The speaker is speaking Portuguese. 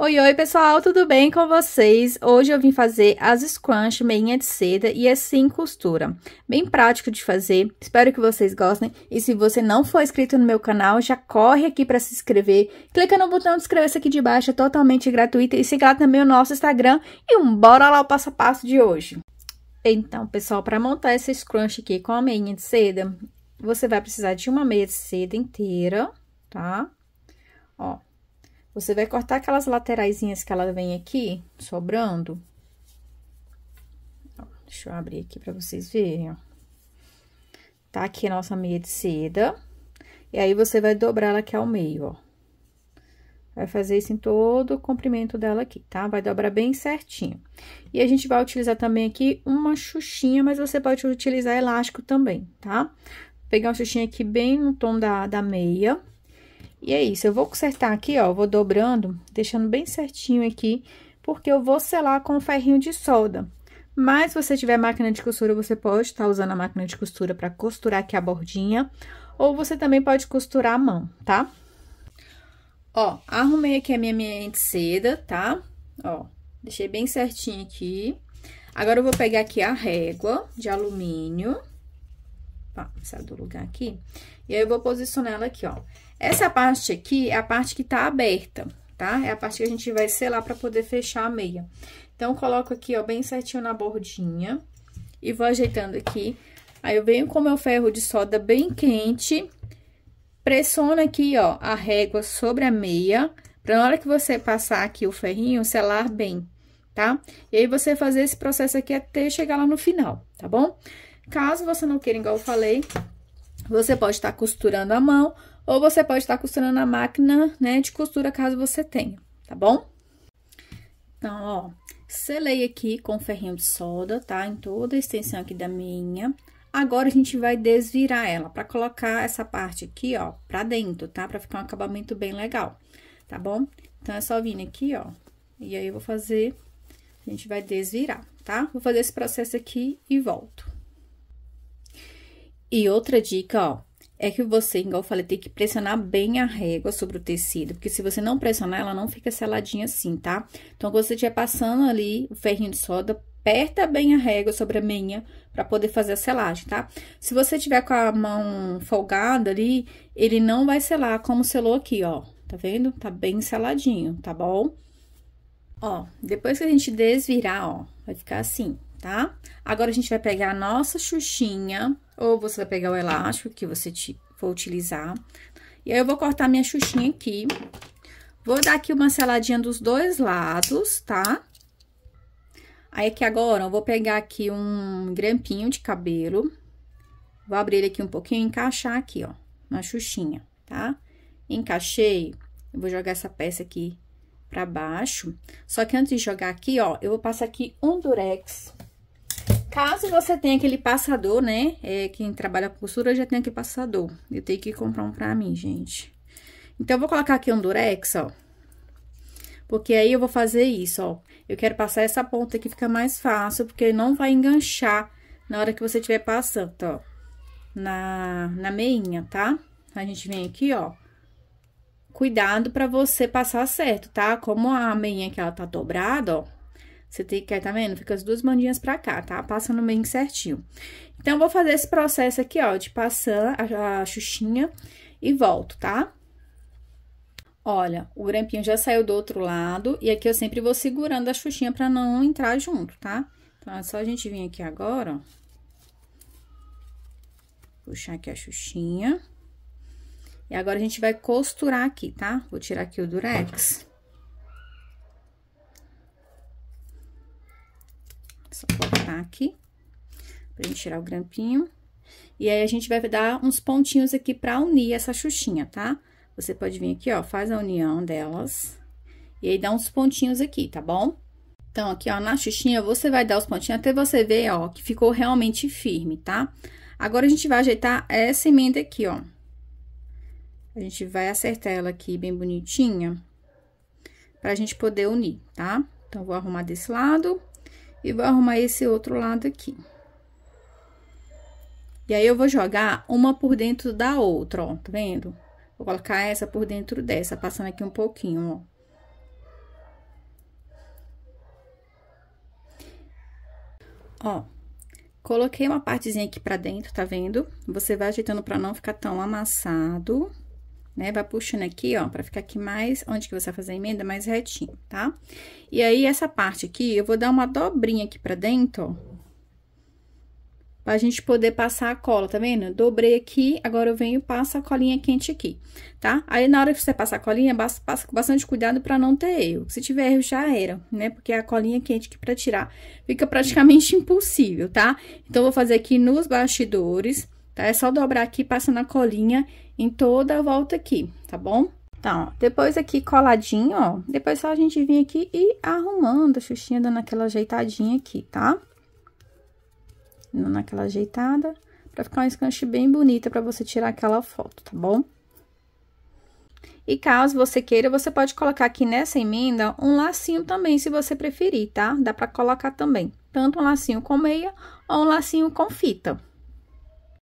Oi, oi pessoal, tudo bem com vocês? Hoje eu vim fazer as scrunch meinha de seda e assim costura. Bem prático de fazer, espero que vocês gostem. E se você não for inscrito no meu canal, já corre aqui para se inscrever. Clica no botão de inscrever-se aqui de baixo, é totalmente gratuito. E siga lá também o nosso Instagram e um bora lá o passo a passo de hoje. Então, pessoal, para montar essa scrunch aqui com a meinha de seda, você vai precisar de uma meia de seda inteira, tá? Ó, você vai cortar aquelas lateraisinhas que ela vem aqui, sobrando. Ó, deixa eu abrir aqui pra vocês verem, ó. Tá aqui a nossa meia de seda. E aí, você vai dobrar ela aqui ao meio, ó. Vai fazer isso em todo o comprimento dela aqui, tá? Vai dobrar bem certinho. E a gente vai utilizar também aqui uma xuxinha, mas você pode utilizar elástico também, tá? Vou pegar uma xuxinha aqui bem no tom da, da meia. E é isso, eu vou consertar aqui, ó, vou dobrando, deixando bem certinho aqui, porque eu vou selar com um ferrinho de solda. Mas, se você tiver máquina de costura, você pode estar tá usando a máquina de costura para costurar aqui a bordinha, ou você também pode costurar à mão, tá? Ó, arrumei aqui a minha meia seda, tá? Ó, deixei bem certinho aqui. Agora, eu vou pegar aqui a régua de alumínio Ó, do lugar aqui. E aí, eu vou posicionar ela aqui, ó. Essa parte aqui é a parte que tá aberta, tá? É a parte que a gente vai selar pra poder fechar a meia. Então, coloco aqui, ó, bem certinho na bordinha. E vou ajeitando aqui. Aí, eu venho com meu ferro de soda bem quente. Pressiono aqui, ó, a régua sobre a meia. Pra na hora que você passar aqui o ferrinho, selar bem, tá? E aí, você fazer esse processo aqui até chegar lá no final, tá bom? Caso você não queira, igual eu falei, você pode estar costurando à mão ou você pode estar costurando na máquina, né, de costura, caso você tenha, tá bom? Então, ó, selei aqui com ferrinho de solda, tá? Em toda a extensão aqui da minha. Agora, a gente vai desvirar ela pra colocar essa parte aqui, ó, pra dentro, tá? Pra ficar um acabamento bem legal, tá bom? Então, é só vir aqui, ó, e aí eu vou fazer... A gente vai desvirar, tá? Vou fazer esse processo aqui e volto. E outra dica, ó, é que você, igual eu falei, tem que pressionar bem a régua sobre o tecido, porque se você não pressionar, ela não fica seladinha assim, tá? Então, quando você estiver passando ali o ferrinho de soda, aperta bem a régua sobre a meia para poder fazer a selagem, tá? Se você tiver com a mão folgada ali, ele não vai selar como selou aqui, ó. Tá vendo? Tá bem seladinho, tá bom? Ó, depois que a gente desvirar, ó, vai ficar assim, tá? Agora, a gente vai pegar a nossa xuxinha ou você vai pegar o elástico que você for utilizar. E aí, eu vou cortar minha xuxinha aqui. Vou dar aqui uma seladinha dos dois lados, tá? Aí, aqui agora, eu vou pegar aqui um grampinho de cabelo. Vou abrir ele aqui um pouquinho e encaixar aqui, ó, na xuxinha, tá? Encaixei, eu vou jogar essa peça aqui pra baixo. Só que antes de jogar aqui, ó, eu vou passar aqui um durex Caso você tenha aquele passador, né? É, quem trabalha com costura já tem aquele passador. Eu tenho que comprar um pra mim, gente. Então, eu vou colocar aqui um durex, ó. Porque aí eu vou fazer isso, ó. Eu quero passar essa ponta que fica mais fácil, porque não vai enganchar na hora que você estiver passando, ó. Na, na meinha, tá? A gente vem aqui, ó. Cuidado pra você passar certo, tá? Como a meinha que ela tá dobrada, ó você tem que, tá vendo? Fica as duas bandinhas pra cá, tá? Passa no meio certinho. Então, eu vou fazer esse processo aqui, ó, de passar a, a xuxinha e volto, tá? Olha, o grampinho já saiu do outro lado, e aqui eu sempre vou segurando a xuxinha pra não entrar junto, tá? Então, é só a gente vir aqui agora, ó. Puxar aqui a xuxinha. E agora, a gente vai costurar aqui, tá? Vou tirar aqui o durex. Só colocar aqui, pra gente tirar o grampinho. E aí, a gente vai dar uns pontinhos aqui pra unir essa xuxinha, tá? Você pode vir aqui, ó, faz a união delas. E aí, dá uns pontinhos aqui, tá bom? Então, aqui, ó, na xuxinha, você vai dar os pontinhos até você ver, ó, que ficou realmente firme, tá? Agora, a gente vai ajeitar essa emenda aqui, ó. A gente vai acertar ela aqui bem bonitinha, pra gente poder unir, tá? Então, vou arrumar desse lado e vou arrumar esse outro lado aqui. E aí, eu vou jogar uma por dentro da outra, ó, tá vendo? Vou colocar essa por dentro dessa, passando aqui um pouquinho, ó. Ó, coloquei uma partezinha aqui pra dentro, tá vendo? Você vai ajeitando pra não ficar tão amassado né? Vai puxando aqui, ó, pra ficar aqui mais, onde que você vai fazer a emenda, mais retinho, tá? E aí, essa parte aqui, eu vou dar uma dobrinha aqui pra dentro, ó. Pra gente poder passar a cola, tá vendo? Dobrei aqui, agora eu venho e passo a colinha quente aqui, tá? Aí, na hora que você passar a colinha, passa com bastante cuidado pra não ter erro. Se tiver erro, já era, né? Porque é a colinha quente aqui pra tirar fica praticamente impossível, tá? Então, eu vou fazer aqui nos bastidores tá? É só dobrar aqui, passando a colinha em toda a volta aqui, tá bom? Então, depois aqui coladinho, ó, depois só a gente vir aqui e arrumando a xuxinha, dando aquela ajeitadinha aqui, tá? Dando aquela ajeitada, pra ficar um escanche bem bonita pra você tirar aquela foto, tá bom? E caso você queira, você pode colocar aqui nessa emenda um lacinho também, se você preferir, tá? Dá pra colocar também, tanto um lacinho com meia ou um lacinho com fita.